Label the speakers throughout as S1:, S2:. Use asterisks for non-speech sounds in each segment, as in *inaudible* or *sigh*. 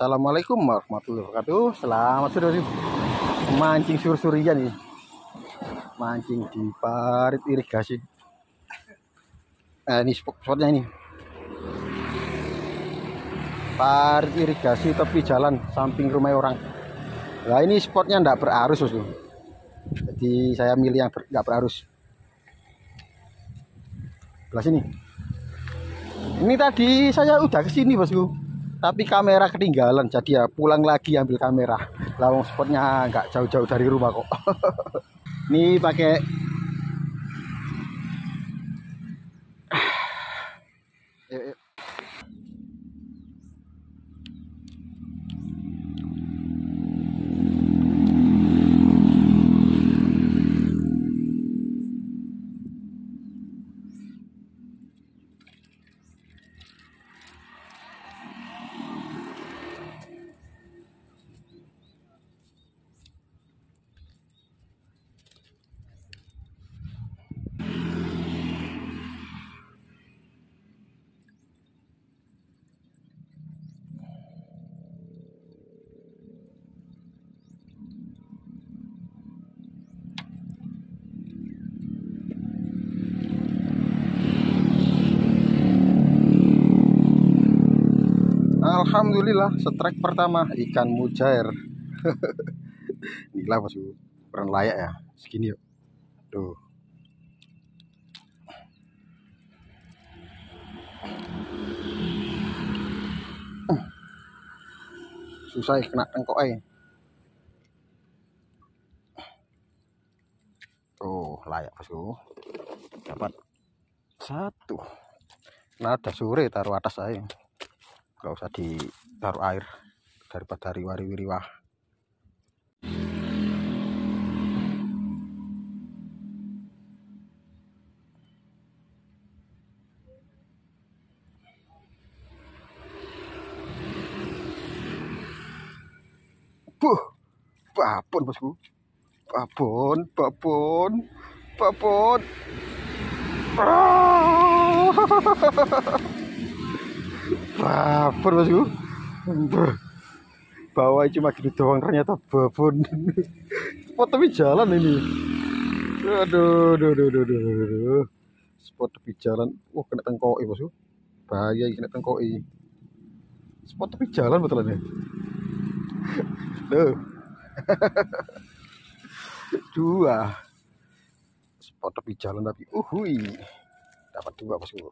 S1: Assalamualaikum warahmatullahi wabarakatuh Selamat sore Mancing sur-surian nih Mancing di parit irigasi Nah ini spotnya ini Parit irigasi tapi jalan Samping rumah orang Nah ini spotnya ndak berarus bosku. Jadi saya milih yang ber, ndak berarus Belah sini Ini tadi saya udah kesini bosku tapi kamera ketinggalan jadi ya pulang lagi ambil kamera lawang spotnya nggak jauh-jauh dari rumah kok *laughs* ini pakai Alhamdulillah strike pertama ikan mujair gila bosku, peran layak ya segini yuk tuh susah ya kena tengkok eh tuh layak bosku dapat satu nah ada sore taruh atas aja nggak usah ditaruh air daripada riwari-wiriwah Buh, babon bosku. Babon, babon, babon. Ah! *laughs* babon bosku bawa cuma makin doang ternyata babon spot tapi jalan ini aduh aduh aduh aduh, aduh, aduh. spot tapi jalan wah kena tengkoi bosku bahaya kena tengkoi spot tapi jalan betul ini loh *laughs* dua spot tapi jalan tapi uhui dapat dua bosku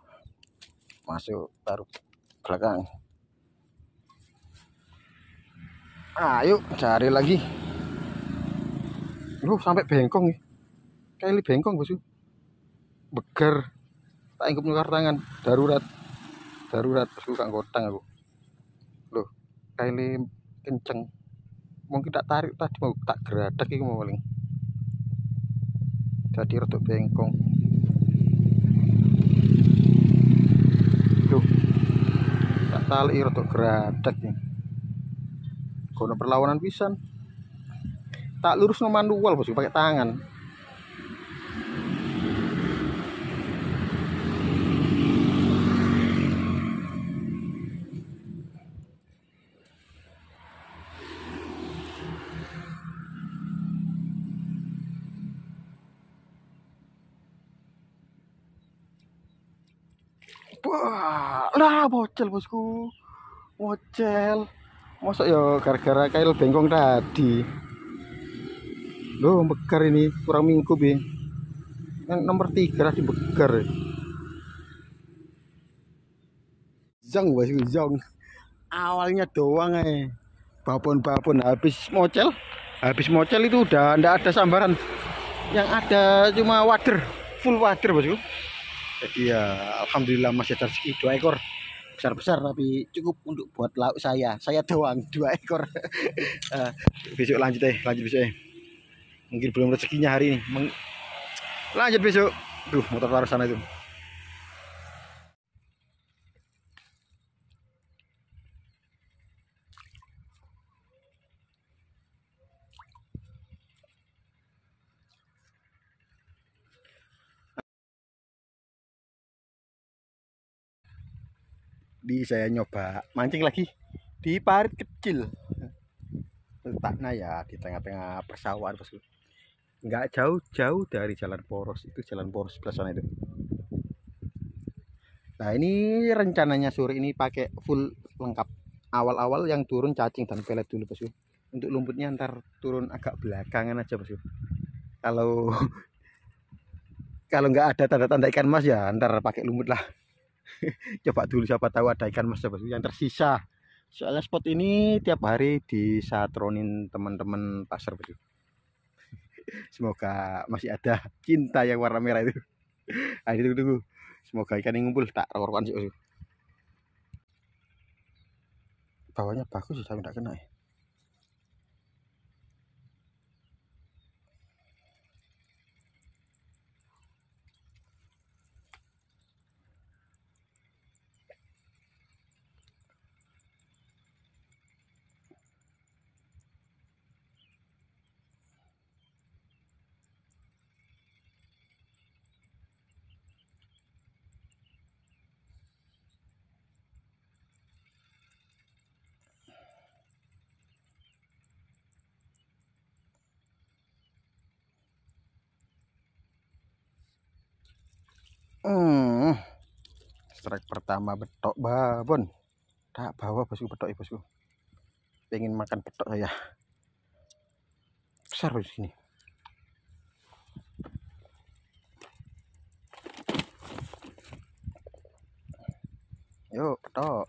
S1: masuk taruh belakang ah, ayo cari lagi lu sampai bengkong nih ya? Kaili bengkong bosku beger tak ingkup nukar tangan darurat darurat bosku kang kotang aku loh ini kenceng mungkin tak tarik tadi mau tak geradak itu mau paling jadi retuk bengkong tali untuk gradek ya. Kono perlawanan pisan. Tak lurus no manual bosku pakai tangan. Wah, lah bocel bosku. Bocel. Masuk ya gara-gara kail bengkong tadi. Loh, bekar ini kurang minggu bi. Yang nomor tiga lagi bekar. Jong ya. bosku, jong. Awalnya doang eh. Babon-babon habis mocel. Habis mocel itu udah ndak ada sambaran. Yang ada cuma water, full water bosku jadi ya alhamdulillah masih ada rezeki dua ekor besar besar tapi cukup untuk buat lauk saya saya doang dua ekor *laughs* eh, besok lanjut eh lanjut besok eh mungkin belum rezekinya hari ini Meng lanjut besok tuh motor taruh sana itu tadi saya nyoba mancing lagi di parit kecil letaknya ya di tengah-tengah persawahan bosku nggak jauh-jauh dari jalan poros itu jalan poros sebelah sana itu nah ini rencananya sore ini pakai full lengkap awal-awal yang turun cacing dan pelet dulu bosku untuk lumputnya ntar turun agak belakangan aja bosku kalau *laughs* kalau nggak ada tanda-tanda ikan mas ya ntar pakai lumut lah *laughs* coba dulu siapa tahu ada ikan mas yang tersisa soalnya spot ini tiap hari disatronin teman-teman pasar bro. *laughs* semoga masih ada cinta yang warna merah itu *laughs* ayo tunggu tunggu semoga ikan yang ngumpul tak rawan sih bawahnya bagus sudah tidak kena ya Hmm. Strike pertama betok babon. Tak bawa bosku betok ya bosku. Pengen makan betok saya. Besar di sini. Yuk, betok.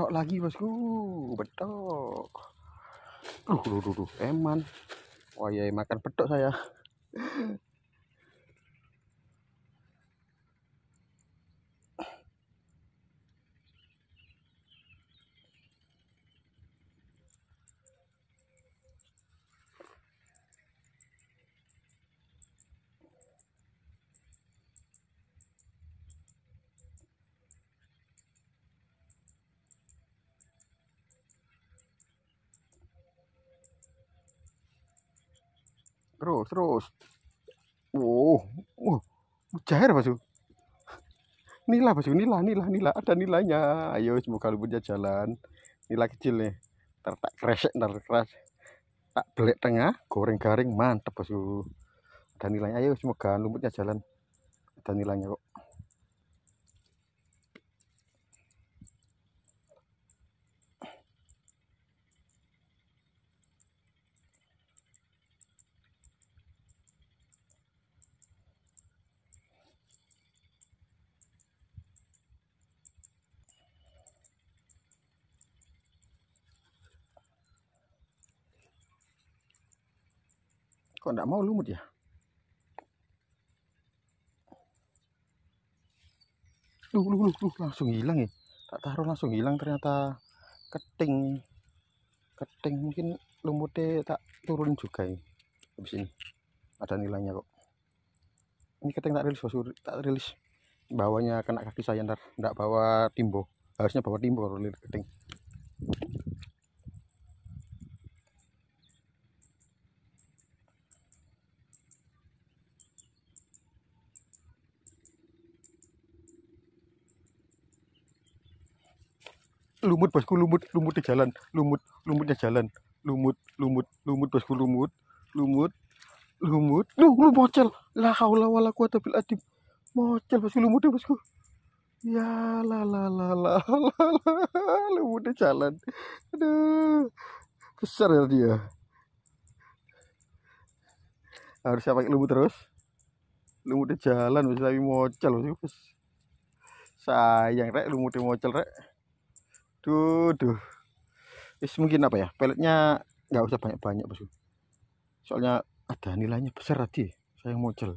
S1: betok lagi bosku betok duh duh duh, duh. eman wah oh, ya iya, makan betok saya terus terus wow wow jair basu nila bosku, nila nila nila ada nilainya ayo semoga punya jalan nila kecil nih ntar tak kresek ntar keras tak belek tengah goreng garing mantep bosku. ada nilainya ayo semoga lumpurnya jalan ada nilainya kok Kok enggak mau lumut ya? Lu, lu, lu, lu, langsung hilang ya. Tak taruh langsung hilang ternyata keting. Keting mungkin lumutnya tak turun juga ya. Habis ini. Ada nilainya kok. Ini keting tak rilis, bosur. tak rilis. Bawanya kena kaki saya ntar, enggak bawa timbo. Harusnya bawa timbo keting. lumut bosku lumut lumut di jalan lumut lumutnya jalan lumut lumut lumut bosku lumut lumut lumut lu lu mocel kau lah wala kuat tapi adib mocel bosku lumut ya bosku ya la la la la *laughs* la lumut di jalan aduh besar ya dia harus saya pakai lumut terus lumut di jalan bosku tapi mocel bosku sayang rek lumut di mocel rek duh duh Is, mungkin apa ya peletnya nggak usah banyak-banyak bosku soalnya ada nilainya besar tadi saya mau mojel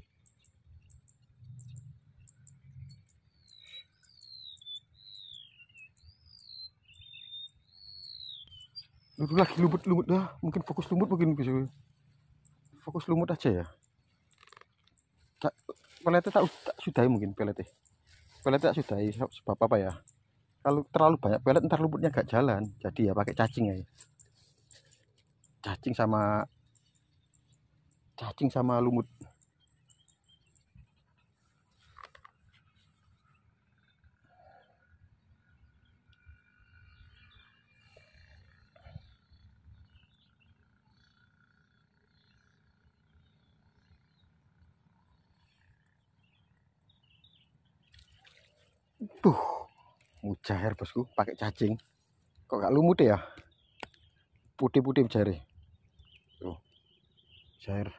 S1: lalu lagi lumut-lumut dah. Mungkin fokus lumut mungkin bosku, Fokus lumut aja ya. Tak peletnya tak, tak sudah mungkin pelete. Pelete tak sudah sebab apa ya? kalau terlalu banyak pelet ntar lumutnya gak jalan jadi ya pakai cacing ya cacing sama cacing sama lumut mujair bosku pakai cacing kok gak lumut ya putih-putih jari tuh jair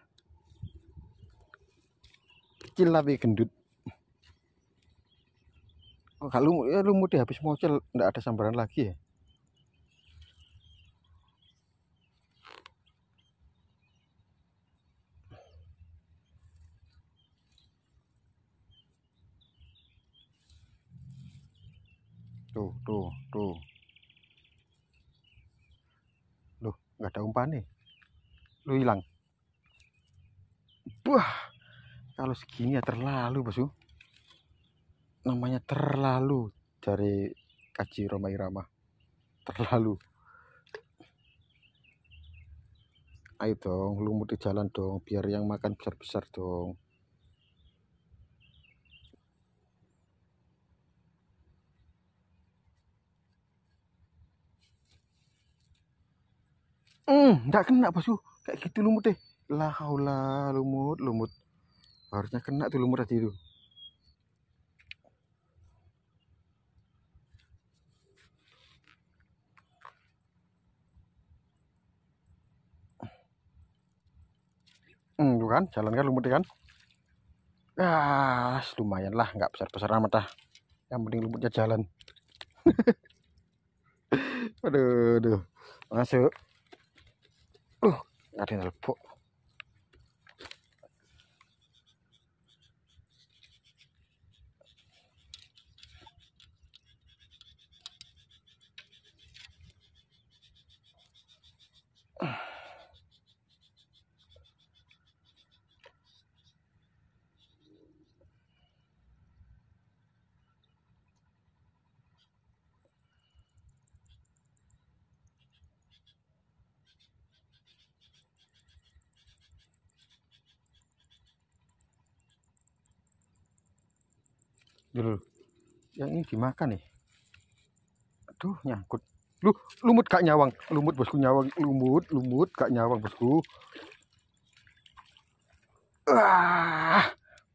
S1: kecil tapi gendut kok gak lumut ya lumut ya habis mocel ndak ada sambaran lagi ya tuh tuh loh nggak ada umpan nih lu hilang Wah, kalau segini ya terlalu bosu Namanya terlalu dari kaji Roma Irama. Terlalu. Ayo dong, lumut di jalan dong, biar yang makan besar-besar dong. Hmm, enggak kena bosku. Kayak gitu lumut deh. Lah haula lumut, lumut. Harusnya kena tuh lumut tadi itu. Hmm, tuh kan, jalan kan lumut kan. Ah, lumayan lah, nggak besar-besar amat dah. Yang penting lumutnya jalan. *laughs* aduh, aduh. Masuk. natin alpo dulu gitu. yang ini dimakan nih. Aduh, nyangkut. Lu, lumut kak nyawang, lumut bosku nyawang, lumut, lumut kak nyawang bosku. Wah,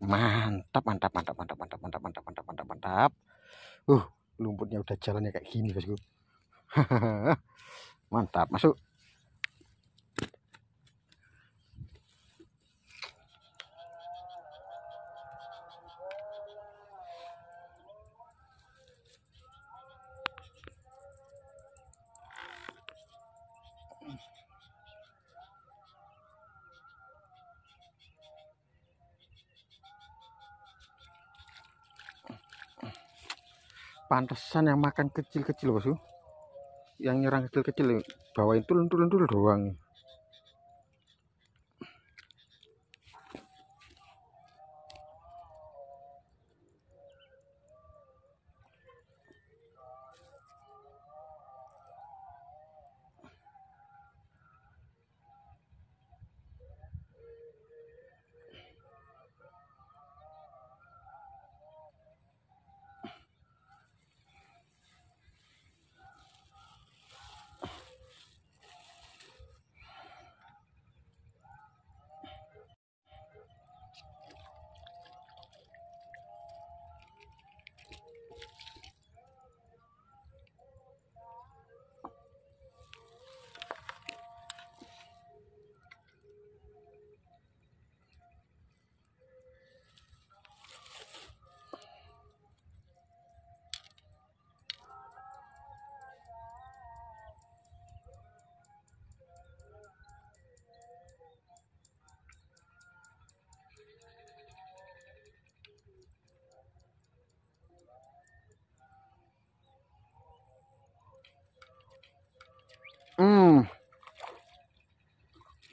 S1: mantap, mantap, mantap, mantap, mantap, mantap, mantap, mantap, mantap, mantap. Uh, lumutnya udah jalannya kayak gini bosku. *laughs* mantap, masuk. pantesan yang makan kecil-kecil bosku yang nyerang kecil-kecil bawain turun-turun doang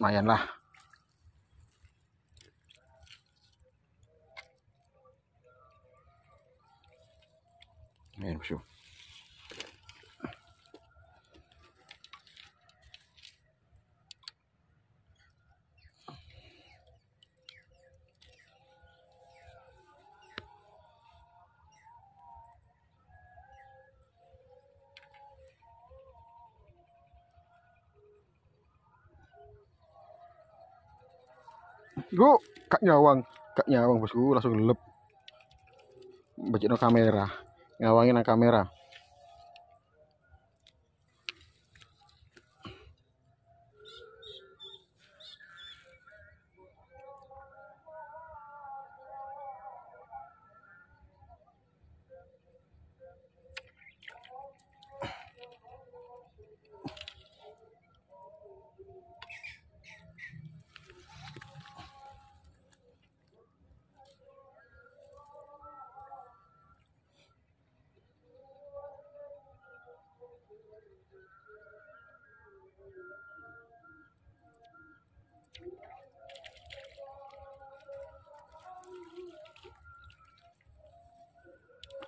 S1: lumayan lah Ayan, sure. Gue kak nyawang, kak nyawang bosku langsung gelap. Bajak kamera, ngawangin kamera.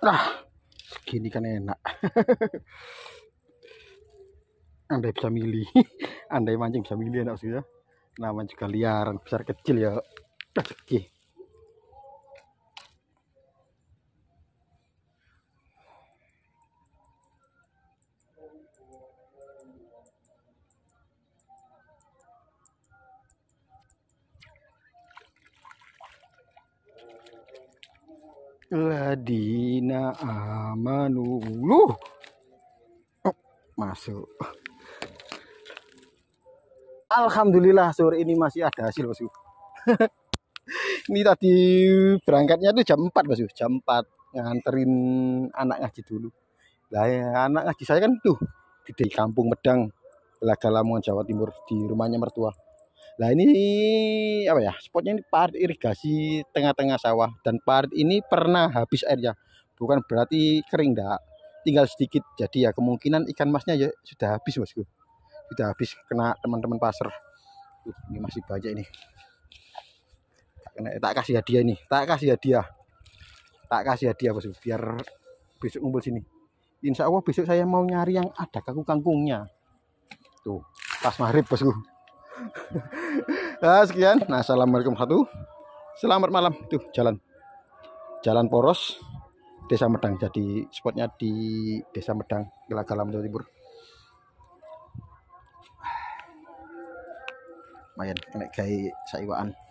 S1: ah segini kan enak *laughs* andai bisa milih *laughs* andai mancing bisa milih enak sih ya namanya juga liaran besar kecil ya kecil ladina amanu Luh. Oh, masuk Alhamdulillah sore ini masih ada hasil bosku *laughs* ini tadi berangkatnya tuh jam 4 bosku jam 4 nganterin anak ngaji dulu lah ya, anak ngaji saya kan tuh di kampung Medang Laga Lamongan Jawa Timur di rumahnya mertua Nah ini apa ya spotnya ini part irigasi tengah-tengah sawah dan part ini pernah habis airnya bukan berarti kering enggak tinggal sedikit jadi ya kemungkinan ikan masnya ya sudah habis bosku sudah habis kena teman-teman pasar uh, ini masih banyak ini tak, kena, eh, tak kasih hadiah ini tak kasih hadiah tak kasih hadiah bosku biar besok ngumpul sini Insya Allah besok saya mau nyari yang ada kaku kangkungnya tuh pas maghrib bosku nah, *laughs* sekian nah assalamualaikum satu selamat malam tuh jalan jalan poros desa medang jadi spotnya di desa medang gelagalam jawa timur ah. lumayan enak saya saiwaan